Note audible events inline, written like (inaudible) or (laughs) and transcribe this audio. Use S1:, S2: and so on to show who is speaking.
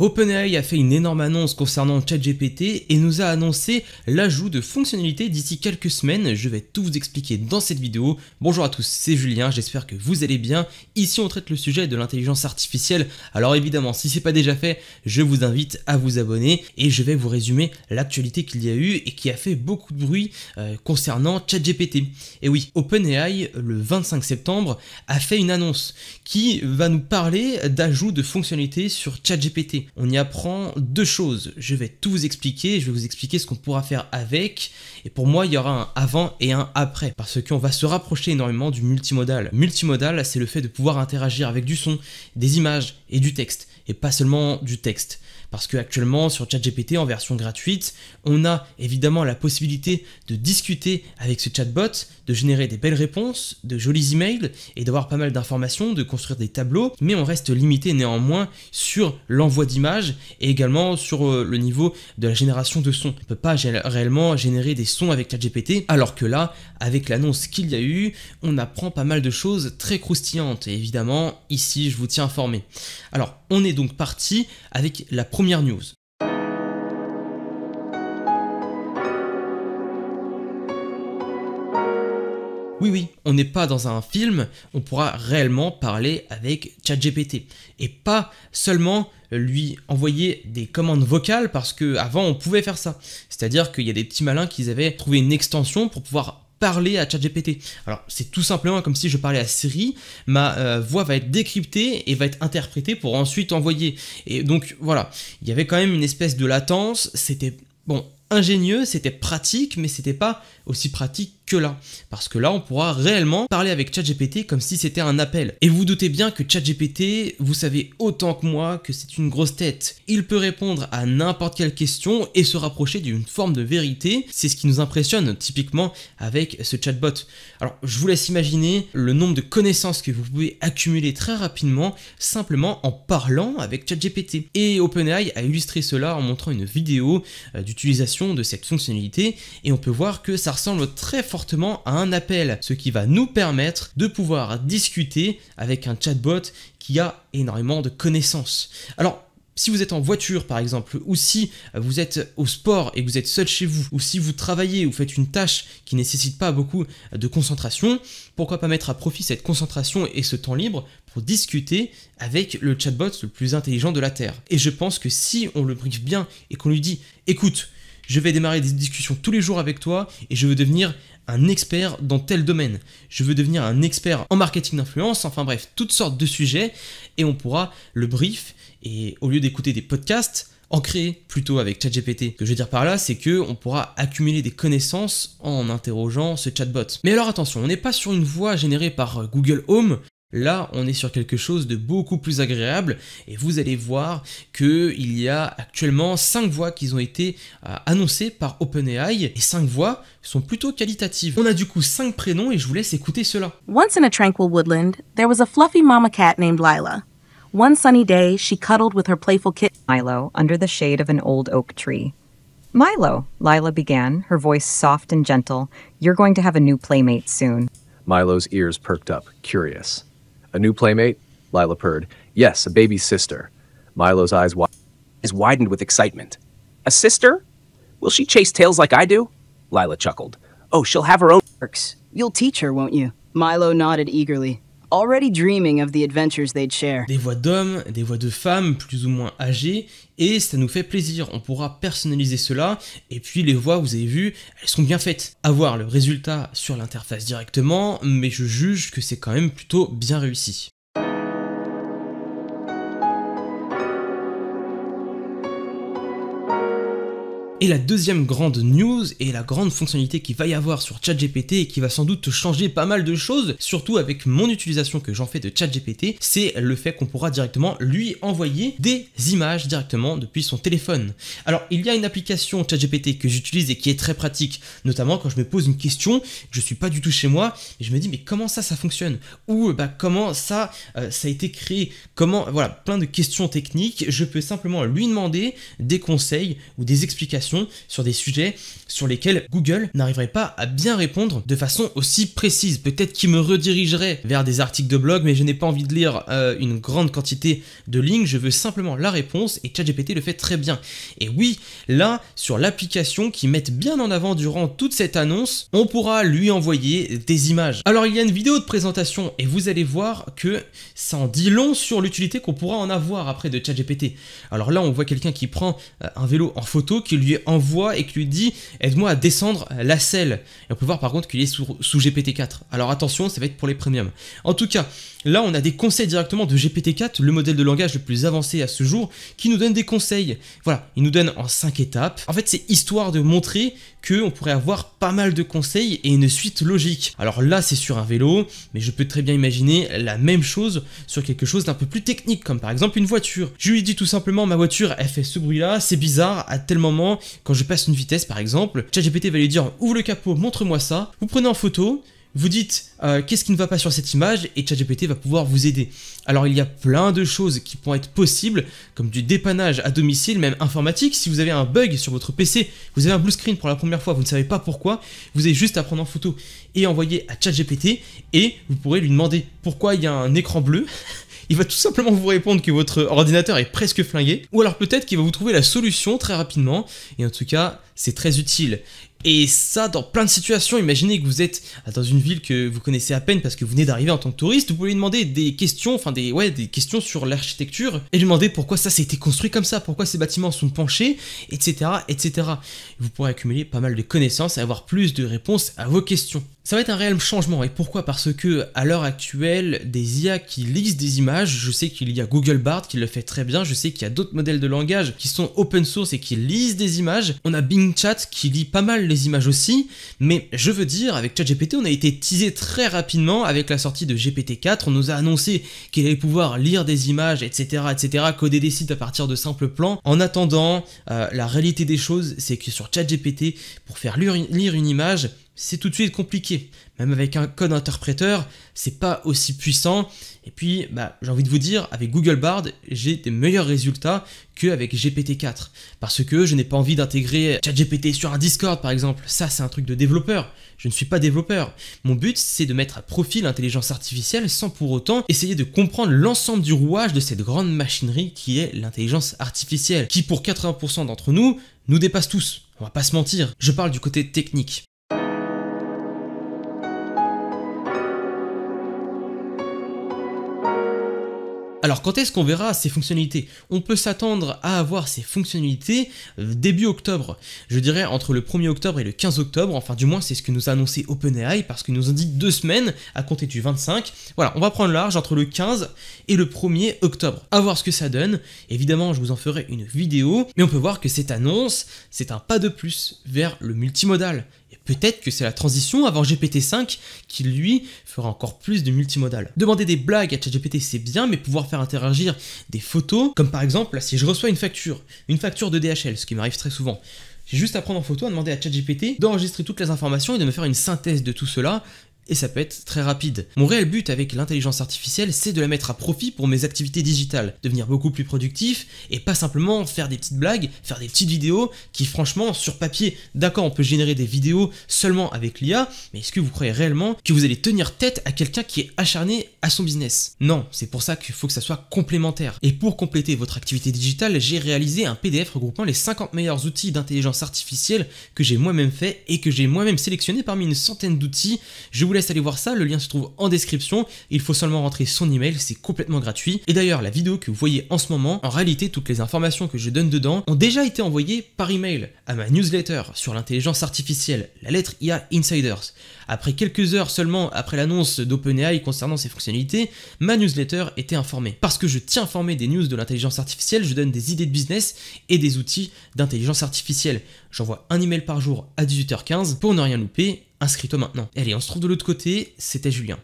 S1: OpenAI a fait une énorme annonce concernant ChatGPT et nous a annoncé l'ajout de fonctionnalités d'ici quelques semaines. Je vais tout vous expliquer dans cette vidéo. Bonjour à tous, c'est Julien, j'espère que vous allez bien. Ici, on traite le sujet de l'intelligence artificielle. Alors évidemment, si c'est pas déjà fait, je vous invite à vous abonner et je vais vous résumer l'actualité qu'il y a eu et qui a fait beaucoup de bruit euh, concernant ChatGPT. Et oui, OpenAI, le 25 septembre, a fait une annonce qui va nous parler d'ajout de fonctionnalités sur ChatGPT on y apprend deux choses. Je vais tout vous expliquer, je vais vous expliquer ce qu'on pourra faire avec, et pour moi il y aura un avant et un après, parce qu'on va se rapprocher énormément du multimodal. Multimodal, c'est le fait de pouvoir interagir avec du son, des images et du texte, et pas seulement du texte. Parce qu'actuellement, sur ChatGPT en version gratuite, on a évidemment la possibilité de discuter avec ce chatbot, de générer des belles réponses, de jolis emails et d'avoir pas mal d'informations, de construire des tableaux, mais on reste limité néanmoins sur l'envoi d'images et également sur euh, le niveau de la génération de sons. On ne peut pas réellement générer des sons avec ChatGPT, alors que là, avec l'annonce qu'il y a eu, on apprend pas mal de choses très croustillantes et évidemment, ici, je vous tiens informé. Alors, on est donc parti avec la première news. Oui, oui, on n'est pas dans un film, on pourra réellement parler avec ChatGPT et pas seulement lui envoyer des commandes vocales parce que avant on pouvait faire ça. C'est-à-dire qu'il y a des petits malins qui avaient trouvé une extension pour pouvoir parler à ChatGPT. Alors c'est tout simplement comme si je parlais à Siri, ma euh, voix va être décryptée et va être interprétée pour ensuite envoyer. Et donc voilà, il y avait quand même une espèce de latence, c'était bon ingénieux, c'était pratique, mais c'était pas aussi pratique là. Parce que là, on pourra réellement parler avec ChatGPT comme si c'était un appel. Et vous doutez bien que ChatGPT, vous savez autant que moi que c'est une grosse tête. Il peut répondre à n'importe quelle question et se rapprocher d'une forme de vérité. C'est ce qui nous impressionne typiquement avec ce chatbot. Alors, je vous laisse imaginer le nombre de connaissances que vous pouvez accumuler très rapidement simplement en parlant avec ChatGPT. Et OpenAI a illustré cela en montrant une vidéo euh, d'utilisation de cette fonctionnalité et on peut voir que ça ressemble très fortement à un appel, ce qui va nous permettre de pouvoir discuter avec un chatbot qui a énormément de connaissances. Alors, si vous êtes en voiture par exemple, ou si vous êtes au sport et vous êtes seul chez vous, ou si vous travaillez ou faites une tâche qui ne nécessite pas beaucoup de concentration, pourquoi pas mettre à profit cette concentration et ce temps libre pour discuter avec le chatbot le plus intelligent de la Terre. Et je pense que si on le briefe bien et qu'on lui dit écoute, je vais démarrer des discussions tous les jours avec toi et je veux devenir expert dans tel domaine, je veux devenir un expert en marketing d'influence, enfin bref, toutes sortes de sujets, et on pourra le brief, et au lieu d'écouter des podcasts, en créer plutôt avec ChatGPT. Ce que je veux dire par là, c'est que on pourra accumuler des connaissances en interrogeant ce chatbot. Mais alors attention, on n'est pas sur une voie générée par euh, Google Home Là, on est sur quelque chose de beaucoup plus agréable et vous allez voir qu'il y a actuellement 5 voix qui ont été euh, annoncées par OpenAI et 5 voix sont plutôt qualitatives. On a du coup 5 prénoms et je vous laisse écouter cela. Once in a tranquil woodland, there was a fluffy mama cat named Lila. One sunny day, she cuddled with her playful kitten Milo under the shade of an old oak tree. Milo, Lila began, her voice soft and gentle. You're going to have a new playmate soon. Milo's ears perked up, curious. A new playmate? Lila purred. Yes, a baby sister. Milo's eyes wide is widened with excitement. A sister? Will she chase tails like I do? Lila chuckled. Oh, she'll have her own You'll teach her, won't you? Milo nodded eagerly. Des voix d'hommes, des voix de femmes plus ou moins âgées, et ça nous fait plaisir, on pourra personnaliser cela, et puis les voix, vous avez vu, elles sont bien faites. Avoir le résultat sur l'interface directement, mais je juge que c'est quand même plutôt bien réussi. Et la deuxième grande news et la grande fonctionnalité qu'il va y avoir sur ChatGPT et qui va sans doute changer pas mal de choses, surtout avec mon utilisation que j'en fais de ChatGPT, c'est le fait qu'on pourra directement lui envoyer des images directement depuis son téléphone. Alors il y a une application ChatGPT que j'utilise et qui est très pratique, notamment quand je me pose une question, je suis pas du tout chez moi et je me dis mais comment ça ça fonctionne ou bah comment ça euh, ça a été créé, comment voilà plein de questions techniques, je peux simplement lui demander des conseils ou des explications sur des sujets sur lesquels Google n'arriverait pas à bien répondre de façon aussi précise. Peut-être qu'il me redirigerait vers des articles de blog, mais je n'ai pas envie de lire euh, une grande quantité de lignes, je veux simplement la réponse et ChatGPT le fait très bien. Et oui, là, sur l'application qui met bien en avant durant toute cette annonce, on pourra lui envoyer des images. Alors il y a une vidéo de présentation et vous allez voir que ça en dit long sur l'utilité qu'on pourra en avoir après de ChatGPT. Alors là, on voit quelqu'un qui prend euh, un vélo en photo, qui lui envoie et qui lui dit aide-moi à descendre la selle. Et on peut voir par contre qu'il est sous, sous GPT-4. Alors attention, ça va être pour les premiums. En tout cas, là on a des conseils directement de GPT-4, le modèle de langage le plus avancé à ce jour, qui nous donne des conseils. Voilà, il nous donne en 5 étapes. En fait, c'est histoire de montrer qu'on pourrait avoir pas mal de conseils et une suite logique. Alors là, c'est sur un vélo, mais je peux très bien imaginer la même chose sur quelque chose d'un peu plus technique, comme par exemple une voiture. Je lui dis tout simplement, ma voiture, elle fait ce bruit-là, c'est bizarre, à tel moment, quand je passe une vitesse, par exemple, ChatGPT va lui dire ouvre le capot, montre-moi ça. Vous prenez en photo, vous dites euh, qu'est-ce qui ne va pas sur cette image et ChatGPT va pouvoir vous aider. Alors il y a plein de choses qui pourront être possibles, comme du dépannage à domicile, même informatique. Si vous avez un bug sur votre PC, vous avez un blue screen pour la première fois, vous ne savez pas pourquoi, vous avez juste à prendre en photo et envoyer à ChatGPT et vous pourrez lui demander pourquoi il y a un écran bleu (laughs) il va tout simplement vous répondre que votre ordinateur est presque flingué, ou alors peut-être qu'il va vous trouver la solution très rapidement, et en tout cas, c'est très utile. Et ça, dans plein de situations, imaginez que vous êtes ah, dans une ville que vous connaissez à peine parce que vous venez d'arriver en tant que touriste, vous pouvez lui demander des questions, enfin des, ouais, des questions sur l'architecture, et lui demander pourquoi ça été construit comme ça, pourquoi ces bâtiments sont penchés, etc., etc. Vous pourrez accumuler pas mal de connaissances et avoir plus de réponses à vos questions. Ça va être un réel changement, et pourquoi Parce que à l'heure actuelle, des IA qui lisent des images, je sais qu'il y a Google Bard qui le fait très bien, je sais qu'il y a d'autres modèles de langage qui sont open source et qui lisent des images, on a Bing Chat qui lit pas mal images aussi, mais je veux dire, avec ChatGPT, on a été teasé très rapidement avec la sortie de GPT-4, on nous a annoncé qu'il allait pouvoir lire des images, etc., etc., coder des sites à partir de simples plans. En attendant, euh, la réalité des choses, c'est que sur ChatGPT, pour faire lire une image, c'est tout de suite compliqué. Même avec un code interpréteur, c'est pas aussi puissant. Et puis, bah, j'ai envie de vous dire, avec Google Bard, j'ai des meilleurs résultats qu'avec GPT-4. Parce que je n'ai pas envie d'intégrer ChatGPT sur un Discord, par exemple. Ça, c'est un truc de développeur. Je ne suis pas développeur. Mon but, c'est de mettre à profit l'intelligence artificielle sans pour autant essayer de comprendre l'ensemble du rouage de cette grande machinerie qui est l'intelligence artificielle, qui pour 80% d'entre nous, nous dépasse tous. On va pas se mentir, je parle du côté technique. Alors quand est-ce qu'on verra ces fonctionnalités On peut s'attendre à avoir ces fonctionnalités euh, début octobre. Je dirais entre le 1er octobre et le 15 octobre, enfin du moins c'est ce que nous a annoncé OpenAI parce qu'ils nous ont dit deux semaines à compter du 25. Voilà, on va prendre large entre le 15 et le 1er octobre. A voir ce que ça donne. Évidemment, je vous en ferai une vidéo, mais on peut voir que cette annonce, c'est un pas de plus vers le multimodal. Peut-être que c'est la transition avant GPT-5 qui, lui, fera encore plus de multimodal. Demander des blagues à ChatGPT, c'est bien, mais pouvoir faire interagir des photos, comme par exemple, si je reçois une facture, une facture de DHL, ce qui m'arrive très souvent, j'ai juste à prendre en photo, à demander à ChatGPT d'enregistrer toutes les informations et de me faire une synthèse de tout cela et ça peut être très rapide. Mon réel but avec l'intelligence artificielle, c'est de la mettre à profit pour mes activités digitales, devenir beaucoup plus productif et pas simplement faire des petites blagues, faire des petites vidéos qui franchement sur papier, d'accord, on peut générer des vidéos seulement avec l'IA, mais est-ce que vous croyez réellement que vous allez tenir tête à quelqu'un qui est acharné à son business Non, c'est pour ça qu'il faut que ça soit complémentaire. Et pour compléter votre activité digitale, j'ai réalisé un PDF regroupant les 50 meilleurs outils d'intelligence artificielle que j'ai moi-même fait et que j'ai moi-même sélectionné parmi une centaine d'outils. Je vous laisse Allez aller voir ça, le lien se trouve en description, il faut seulement rentrer son email, c'est complètement gratuit. Et d'ailleurs, la vidéo que vous voyez en ce moment, en réalité, toutes les informations que je donne dedans ont déjà été envoyées par email à ma newsletter sur l'intelligence artificielle, la lettre IA Insiders. Après quelques heures seulement après l'annonce d'OpenAI concernant ses fonctionnalités, ma newsletter était informée. Parce que je tiens informé des news de l'intelligence artificielle, je donne des idées de business et des outils d'intelligence artificielle. J'envoie un email par jour à 18h15 pour ne rien louper Inscris-toi maintenant. Allez, on se trouve de l'autre côté, c'était Julien.